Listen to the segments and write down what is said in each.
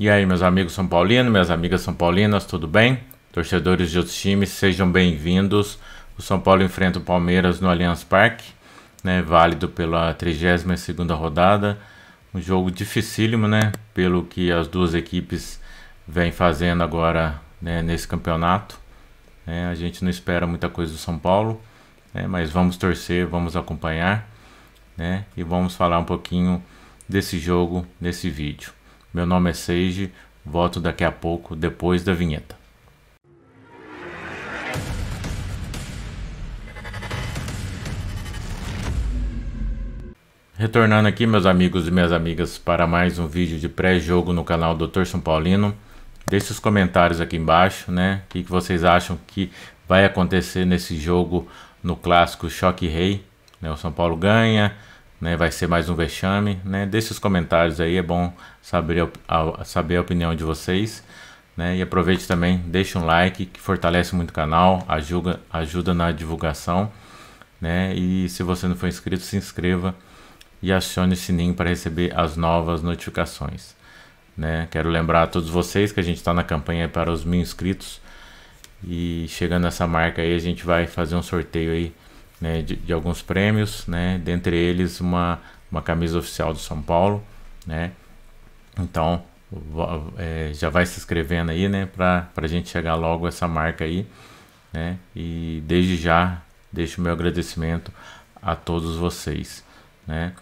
E aí, meus amigos São Paulinos, minhas amigas São Paulinas, tudo bem? Torcedores de outros times, sejam bem-vindos. O São Paulo enfrenta o Palmeiras no Allianz Parque, né? Válido pela 32 segunda rodada. Um jogo dificílimo, né? Pelo que as duas equipes vêm fazendo agora né, nesse campeonato. É, a gente não espera muita coisa do São Paulo, né? mas vamos torcer, vamos acompanhar né? e vamos falar um pouquinho desse jogo nesse vídeo. Meu nome é Seiji, volto daqui a pouco, depois da vinheta. Retornando aqui, meus amigos e minhas amigas, para mais um vídeo de pré-jogo no canal Doutor São Paulino. Deixe os comentários aqui embaixo, né? O que, que, vocês acham que vai acontecer nesse jogo no clássico Choque Rei. Né? O São Paulo ganha, né, vai ser mais um vexame, né? Deixe os comentários aí, é bom saber a, saber a opinião de vocês, né? E aproveite também, deixe um like que fortalece muito o canal, ajuda, ajuda na divulgação, né? E se você não for inscrito, se inscreva e acione o sininho para receber as novas notificações, né? Quero lembrar a todos vocês que a gente está na campanha para os mil inscritos e chegando essa marca aí, a gente vai fazer um sorteio aí né, de, de, alguns prêmios, né, dentre eles uma, uma camisa oficial do São Paulo, né, então é, já vai se inscrevendo aí, né, para a gente chegar logo a essa marca aí, né, e desde já deixo meu agradecimento a todos vocês, né,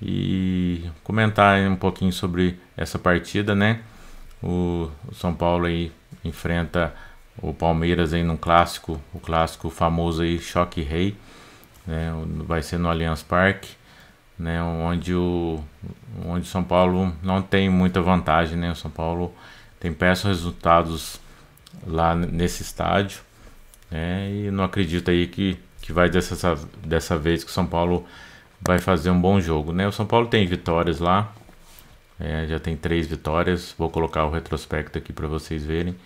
e comentar um pouquinho sobre essa partida, né, o, o São Paulo aí enfrenta o Palmeiras aí num clássico, o clássico famoso aí, Choque Rei, né, vai ser no Allianz Parque, né, onde o onde São Paulo não tem muita vantagem, né, o São Paulo tem péssimos resultados lá nesse estádio, né, e não acredito aí que, que vai dessa, dessa vez que o São Paulo vai fazer um bom jogo, né, o São Paulo tem vitórias lá, é, já tem três vitórias, vou colocar o retrospecto aqui para vocês verem,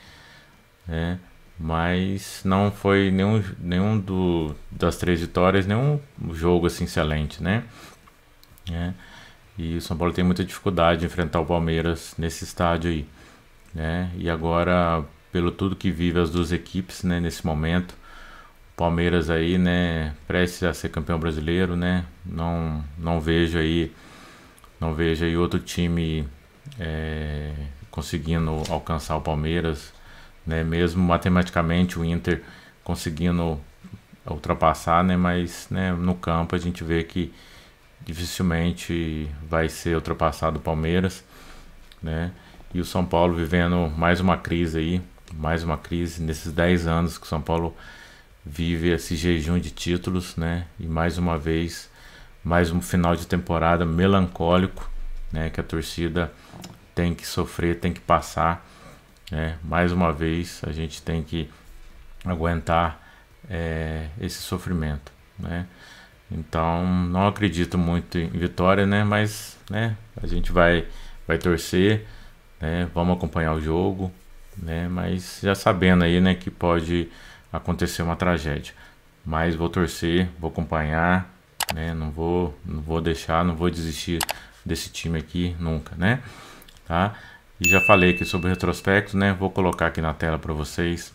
né? Mas não foi nenhum, nenhum do, das três vitórias, nenhum jogo assim excelente, né? É. E o São Paulo tem muita dificuldade de enfrentar o Palmeiras nesse estádio aí, né? E agora, pelo tudo que vive as duas equipes, né, nesse momento, o Palmeiras aí, né, prestes a ser campeão brasileiro, né? Não não vejo aí não vejo aí outro time é, conseguindo alcançar o Palmeiras né? Mesmo matematicamente o Inter conseguindo ultrapassar, né? Mas né, no campo a gente vê que dificilmente vai ser ultrapassado o Palmeiras, né? E o São Paulo vivendo mais uma crise aí, mais uma crise nesses 10 anos que o São Paulo vive esse jejum de títulos, né? E mais uma vez, mais um final de temporada melancólico, né? Que a torcida tem que sofrer, tem que passar né? mais uma vez, a gente tem que aguentar é, esse sofrimento, né? Então, não acredito muito em vitória, né? Mas, né? A gente vai, vai torcer, né? Vamos acompanhar o jogo, né? Mas já sabendo aí, né? Que pode acontecer uma tragédia. Mas vou torcer, vou acompanhar, né? Não vou, não vou deixar, não vou desistir desse time aqui nunca, né? Tá? E já falei aqui sobre o retrospecto, né? Vou colocar aqui na tela para vocês,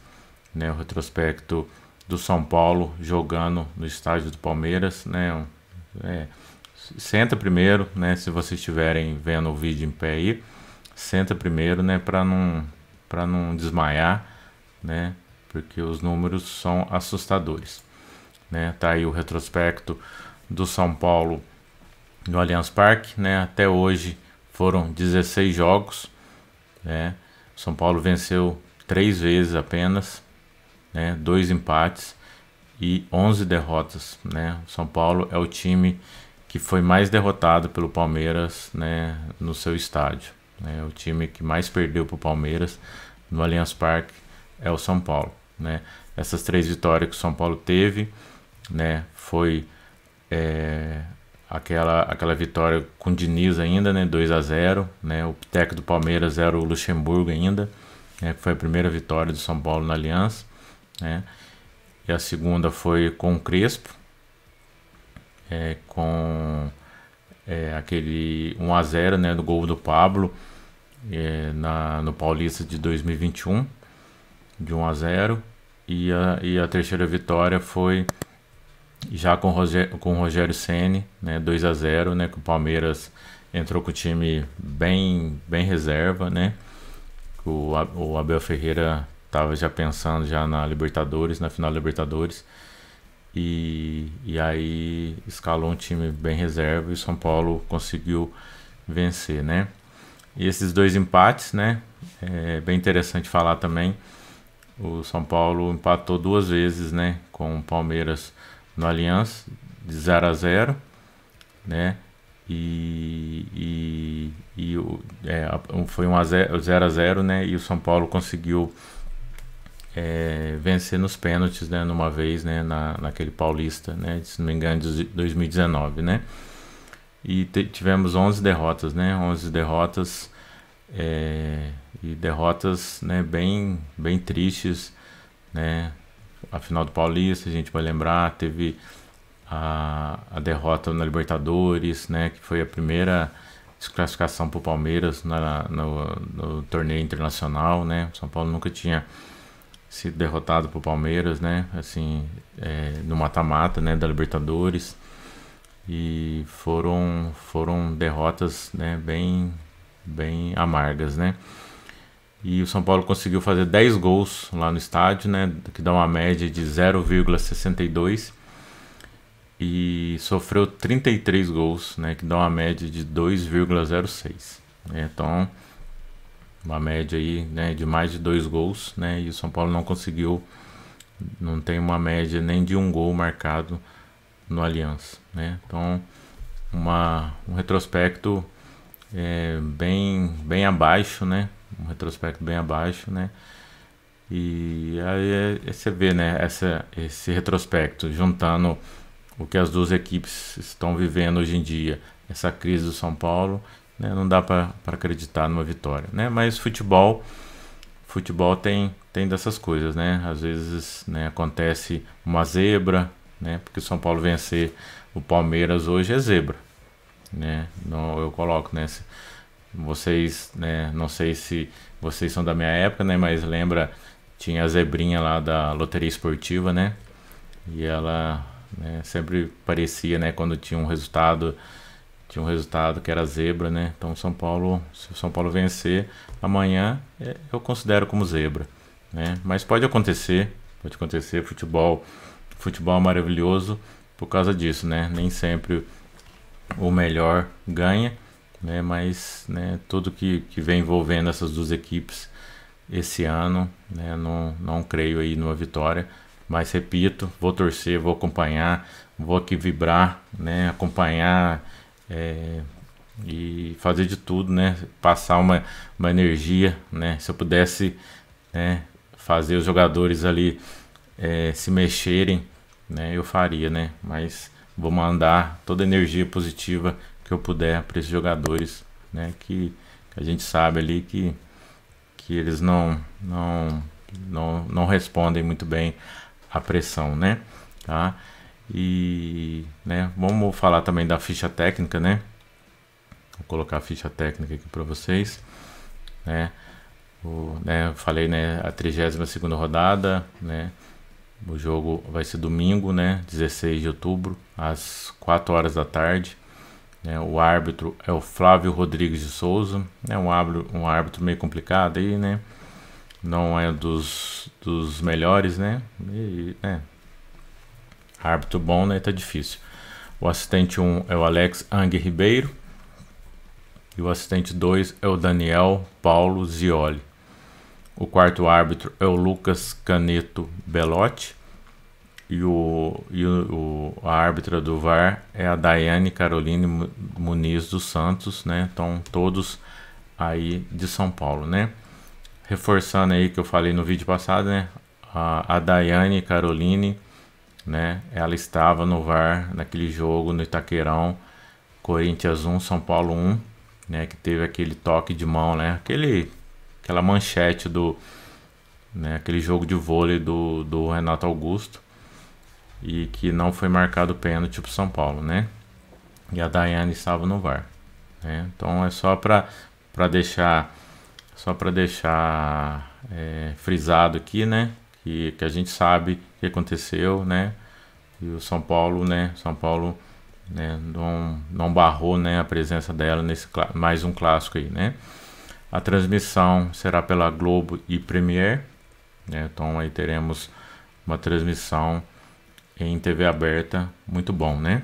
né? O retrospecto do São Paulo jogando no estádio do Palmeiras, né? É, senta primeiro, né? Se vocês estiverem vendo o vídeo em pé aí, senta primeiro, né? Para não para não desmaiar, né? Porque os números são assustadores, né? Tá aí o retrospecto do São Paulo no Allianz Parque, né? Até hoje foram 16 jogos, né? São Paulo venceu três vezes apenas, né? dois empates e 11 derrotas. Né? São Paulo é o time que foi mais derrotado pelo Palmeiras né? no seu estádio. Né? O time que mais perdeu para o Palmeiras no Allianz Parque é o São Paulo. Né? Essas três vitórias que o São Paulo teve né? foi é, aquela, aquela vitória com Diniz ainda, né, 2 a 0, né, o Ptec do Palmeiras era o Luxemburgo ainda, né, que foi a primeira vitória do São Paulo na Aliança, né, e a segunda foi com o Crespo, é, com é, aquele 1 a 0, né, do gol do Pablo é, na, no Paulista de 2021, de 1 a 0, e a, e a terceira vitória foi já com, com o Rogério Ceni, né, 2 a 0, né, que o Palmeiras entrou com o time bem bem reserva, né? O, o Abel Ferreira estava já pensando já na Libertadores, na final da Libertadores. E, e aí escalou um time bem reserva e o São Paulo conseguiu vencer, né? E esses dois empates, né? É bem interessante falar também. O São Paulo empatou duas vezes, né? Com o Palmeiras no Allianz de 0 a 0 né? E, e, e é, foi um 0 a 0 né? E o São Paulo conseguiu é, vencer nos pênaltis, né? Numa vez, né? Na, naquele Paulista, né? Se não me engano, de 2019, né? E tivemos 11 derrotas, né? 11 derrotas é, e derrotas, né? Bem, bem tristes, né? a final do Paulista, a gente vai lembrar, teve a, a derrota na Libertadores, né, que foi a primeira desclassificação para o Palmeiras na, no, no, torneio internacional, né? São Paulo nunca tinha sido derrotado para o Palmeiras, né? Assim, é, no mata-mata, né? Da Libertadores e foram foram derrotas, né? Bem bem amargas, né? E o São Paulo conseguiu fazer 10 gols lá no estádio, né? Que dá uma média de 0,62. E sofreu 33 gols, né? Que dá uma média de 2,06. É, então, uma média aí né, de mais de dois gols, né? E o São Paulo não conseguiu, não tem uma média nem de um gol marcado no Aliança, né? Então, uma, um retrospecto é, bem, bem abaixo, né? um retrospecto bem abaixo, né? E aí é, é você vê, né, essa, esse retrospecto, juntando o que as duas equipes estão vivendo hoje em dia, essa crise do São Paulo, né, não dá para acreditar numa vitória, né? Mas futebol, futebol tem, tem dessas coisas, né? Às vezes né, acontece uma zebra, né? Porque o São Paulo vencer o Palmeiras hoje é zebra, né? Não, eu coloco nessa... Né, vocês, né, não sei se vocês são da minha época, né, mas lembra tinha a zebrinha lá da loteria esportiva, né? E ela né, sempre parecia, né, quando tinha um resultado, tinha um resultado que era zebra, né? Então São Paulo, se o São Paulo vencer amanhã, é, eu considero como zebra, né? Mas pode acontecer, pode acontecer futebol, futebol maravilhoso por causa disso, né? Nem sempre o melhor ganha, né? Mas né, tudo que, que vem envolvendo essas duas equipes esse ano, né? Não, não creio aí numa vitória. Mas repito, vou torcer, vou acompanhar, vou aqui vibrar, né? Acompanhar é, e fazer de tudo, né? Passar uma, uma energia, né? Se eu pudesse, né? Fazer os jogadores ali é, se mexerem, né? Eu faria, né? Mas vou mandar toda a energia positiva que eu puder para esses jogadores, né? Que, que, a gente sabe ali que, que eles não, não, não, não respondem muito bem à pressão, né? Tá? E, né? Vamos falar também da ficha técnica, né? Vou colocar a ficha técnica aqui para vocês, né? O, né, eu falei, né, a 32ª rodada, né? O jogo vai ser domingo, né, 16 de outubro, às 4 horas da tarde, né? O árbitro é o Flávio Rodrigues de Souza, né? um, árbitro, um árbitro meio complicado aí, né? Não é dos, dos melhores, né? E, né? Árbitro bom, né? Tá difícil. O assistente 1 um é o Alex Ang Ribeiro. E o assistente 2 é o Daniel Paulo Zioli. O quarto árbitro é o Lucas Caneto Belotti e, o, e o, a árbitra do VAR é a Daiane Caroline Muniz dos Santos, né? Então, todos aí de São Paulo, né? Reforçando aí que eu falei no vídeo passado, né? A, a Daiane Caroline, né? Ela estava no VAR naquele jogo no Itaquerão, Corinthians 1, São Paulo 1, né? Que teve aquele toque de mão, né? Aquele, aquela manchete do, né? Aquele jogo de vôlei do, do Renato Augusto e que não foi marcado pênalti para São Paulo, né? E a Dayane estava no VAR, né? Então é só para deixar só para deixar é, frisado aqui, né? Que, que a gente sabe o que aconteceu, né? E o São Paulo, né? São Paulo né? não, não barrou né? a presença dela nesse mais um clássico aí, né? A transmissão será pela Globo e Premiere, né? Então aí teremos uma transmissão em TV aberta, muito bom, né?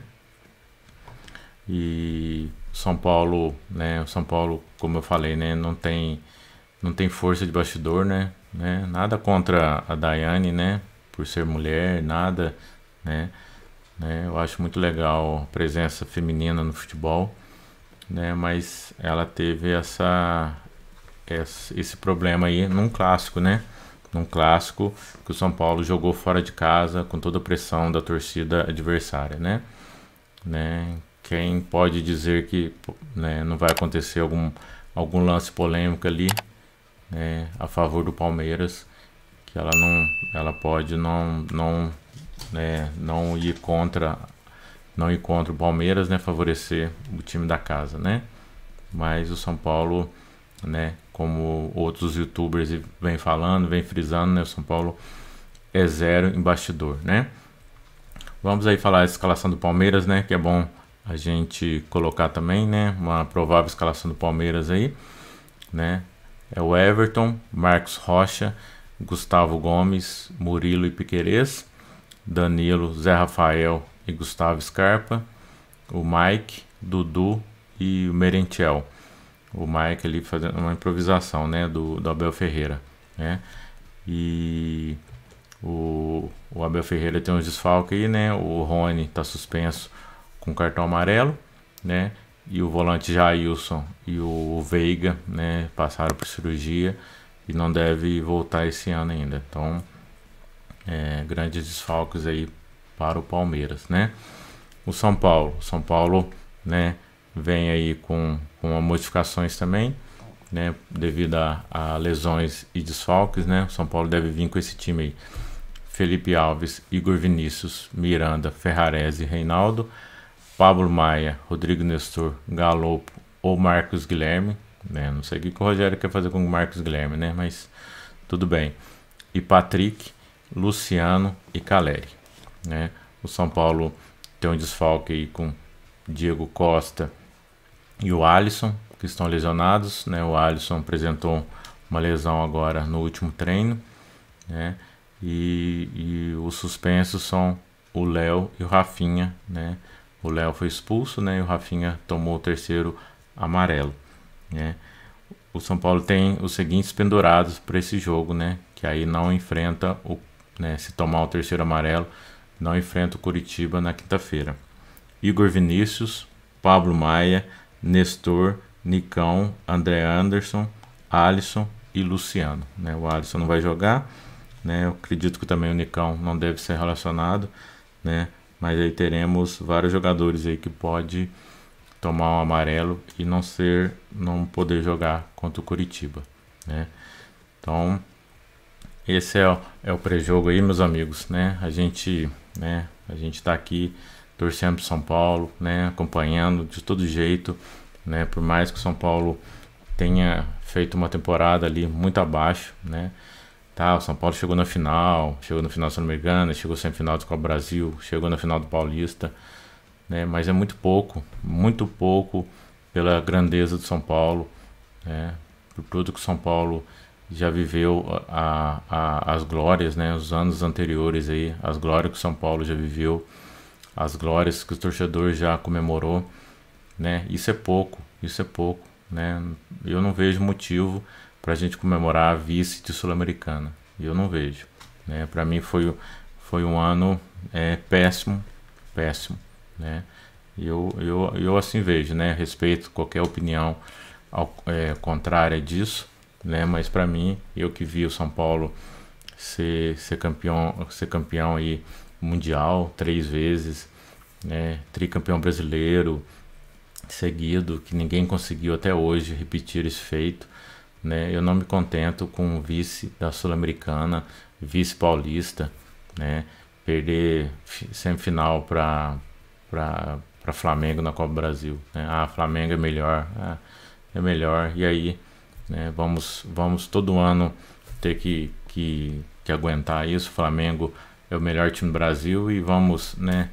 E São Paulo, né? O São Paulo, como eu falei, né? Não tem, não tem força de bastidor, né? né? Nada contra a Daiane, né? Por ser mulher, nada, né? né? Eu acho muito legal a presença feminina no futebol, né? Mas ela teve essa, essa esse problema aí num clássico, né? num clássico que o São Paulo jogou fora de casa com toda a pressão da torcida adversária, né? né? Quem pode dizer que né, não vai acontecer algum, algum lance polêmico ali né, a favor do Palmeiras, que ela não, ela pode não, não, né, não ir contra, não ir contra o Palmeiras, né? Favorecer o time da casa, né? Mas o São Paulo né? Como outros youtubers vem falando, vem frisando, né? O São Paulo é zero em bastidor, né? Vamos aí falar a escalação do Palmeiras, né? Que é bom a gente colocar também, né? Uma provável escalação do Palmeiras aí, né? É o Everton, Marcos Rocha, Gustavo Gomes, Murilo e Piquerez, Danilo, Zé Rafael e Gustavo Scarpa, o Mike, Dudu e o Merentiel o Mike ali fazendo uma improvisação, né, do, do Abel Ferreira, né? E o, o Abel Ferreira tem uns desfalques aí, né? O Rony está suspenso com cartão amarelo, né? E o volante Jailson e o Veiga, né, passaram por cirurgia e não deve voltar esse ano ainda. Então, é, grandes desfalques aí para o Palmeiras, né? O São Paulo, São Paulo, né? vem aí com, com modificações também, né? Devido a, a, lesões e desfalques, né? São Paulo deve vir com esse time aí. Felipe Alves, Igor Vinícius, Miranda, Ferrarese, Reinaldo, Pablo Maia, Rodrigo Nestor, Galopo ou Marcos Guilherme, né? Não sei o que o Rogério quer fazer com o Marcos Guilherme, né? Mas tudo bem. E Patrick, Luciano e Caleri, né? O São Paulo tem um desfalque aí com Diego Costa, e o Alisson, que estão lesionados. Né? O Alisson apresentou uma lesão agora no último treino. Né? E, e os suspensos são o Léo e o Rafinha. Né? O Léo foi expulso né? e o Rafinha tomou o terceiro amarelo. Né? O São Paulo tem os seguintes pendurados para esse jogo, né? que aí não enfrenta o né, se tomar o terceiro amarelo, não enfrenta o Curitiba na quinta-feira. Igor Vinícius, Pablo Maia, Nestor, Nicão, André Anderson, Alisson e Luciano. Né? O Alisson não vai jogar, né? Eu acredito que também o Nicão não deve ser relacionado, né? Mas aí teremos vários jogadores aí que pode tomar um amarelo e não ser, não poder jogar contra o Curitiba, né? Então esse é, o, é o pré-jogo aí, meus amigos, né? A gente, né? A gente está aqui torcendo para São Paulo, né, acompanhando de todo jeito, né, por mais que o São Paulo tenha feito uma temporada ali muito abaixo, né, tá, o São Paulo chegou na final, chegou na final sul-americana, chegou semifinal do Copa Brasil, chegou na final do Paulista, né, mas é muito pouco, muito pouco pela grandeza do São Paulo, né, por tudo que o São Paulo já viveu a, a, as glórias, né, os anos anteriores aí, as glórias que o São Paulo já viveu, as glórias que o torcedor já comemorou, né? Isso é pouco, isso é pouco, né? Eu não vejo motivo para a gente comemorar a vice de sul-americana, eu não vejo, né? Para mim foi foi um ano é, péssimo, péssimo, né? Eu, eu, eu assim vejo, né? Respeito qualquer opinião ao, é, contrária disso, né? Mas para mim, eu que vi o São Paulo ser, ser campeão, ser campeão aí mundial três vezes, né? tricampeão brasileiro seguido, que ninguém conseguiu até hoje repetir esse feito. Né? Eu não me contento com o vice da Sul-Americana, vice paulista, né? perder semifinal para para Flamengo na Copa Brasil. Né? Ah, Flamengo é melhor, ah, é melhor. E aí, né, vamos, vamos todo ano ter que, que, que aguentar isso. Flamengo é o melhor time do Brasil e vamos, né,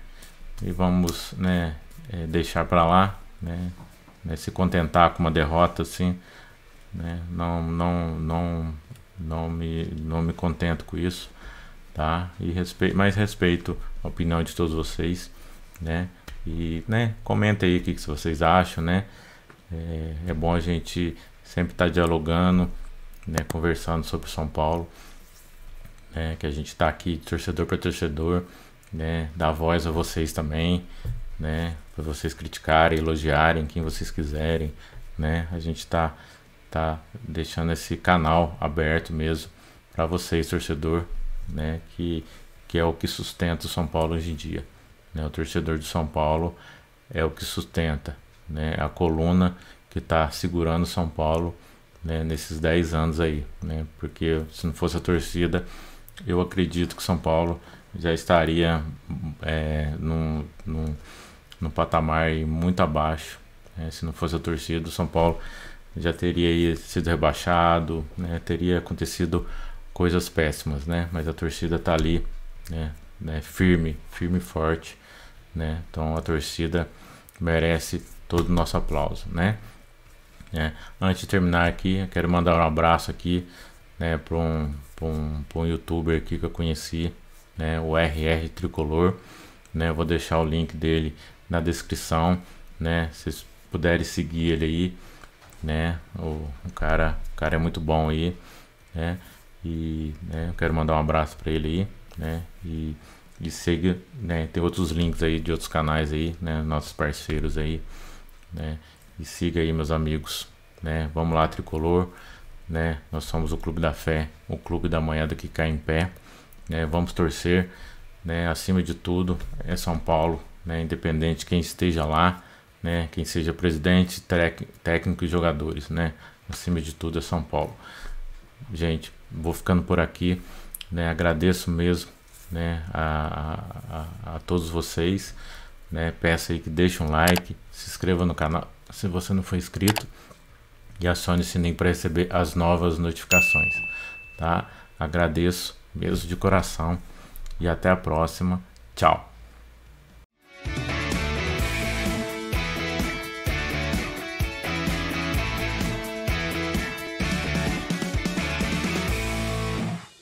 e vamos, né, é, deixar para lá, né, né, se contentar com uma derrota assim, né, não, não, não, não me, não me contento com isso, tá? E respeito, mas respeito a opinião de todos vocês, né? E, né, comenta aí o que, que vocês acham, né? É, é bom a gente sempre estar tá dialogando, né, conversando sobre São Paulo. Né, que a gente está aqui torcedor para torcedor, né? Dar voz a vocês também, né? Para vocês criticarem, elogiarem quem vocês quiserem, né? A gente está tá deixando esse canal aberto mesmo para vocês, torcedor, né? Que, que é o que sustenta o São Paulo hoje em dia, né? O torcedor de São Paulo é o que sustenta, né? A coluna que está segurando São Paulo né, nesses 10 anos aí, né? Porque se não fosse a torcida, eu acredito que São Paulo já estaria é, num, num, num patamar muito abaixo. Né? se não fosse a torcida do São Paulo, já teria sido rebaixado, né, teria acontecido coisas péssimas, né? Mas a torcida está ali, né, né, firme, firme e forte, né? Então a torcida merece todo o nosso aplauso, né? É, antes de terminar aqui, quero mandar um abraço aqui, né, para um para um, um youtuber aqui que eu conheci, né, o RR Tricolor, né, vou deixar o link dele na descrição, né, se vocês puderem seguir ele aí, né, o, o cara, o cara é muito bom aí, né, e né, eu quero mandar um abraço para ele aí, né, e, e siga, né, tem outros links aí de outros canais aí, né, nossos parceiros aí, né, e siga aí meus amigos, né, vamos lá Tricolor, né? Nós somos o clube da fé, o clube da moeda que cai em pé, né? Vamos torcer, né? Acima de tudo é São Paulo, né? Independente quem esteja lá, né? Quem seja presidente, técnico e jogadores, né? Acima de tudo é São Paulo. Gente, vou ficando por aqui, né? Agradeço mesmo, né? A, a, a todos vocês, né? Peço aí que deixe um like, se inscreva no canal se você não for inscrito e acione o sininho para receber as novas notificações. Tá? Agradeço mesmo de coração e até a próxima. Tchau!